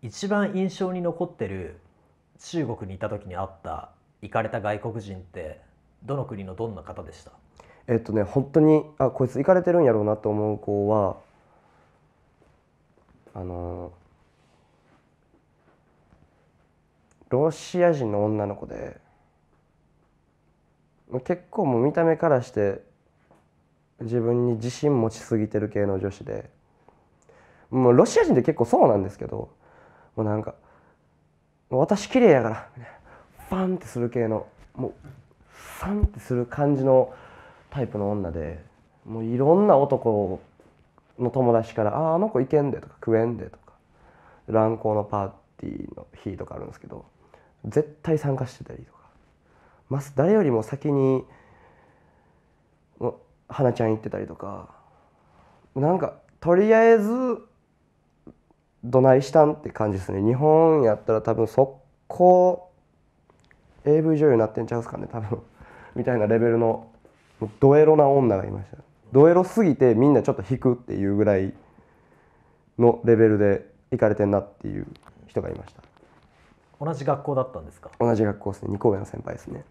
一番印象に残ってる中国にいた時に会った行かれた外国人ってどの国のどんな方でしたえっとね本当にあこいつ行かれてるんやろうなと思う子はあのロシア人の女の子で結構もう見た目からして自分に自信持ちすぎてる系の女子でもうロシア人って結構そうなんですけどもうなんか「私綺麗やから」ファンってする系のもうファンってする感じのタイプの女でもういろんな男の友達から「あああの子いけんで」とか「食えんで」とか乱行のパーティーの日とかあるんですけど絶対参加してたりとかまず誰よりも先に花ちゃん行ってたりとかなんかとりあえずどないしたんって感じですね日本やったら多分速攻 AV 女優になってんちゃうすかね多分 みたいなレベルのドエロな女がいましたドエロすぎてみんなちょっと引くっていうぐらいのレベルで行かれてんなっていう人がいました同じ学校だったんですか同じ学校ですね二神上の先輩ですね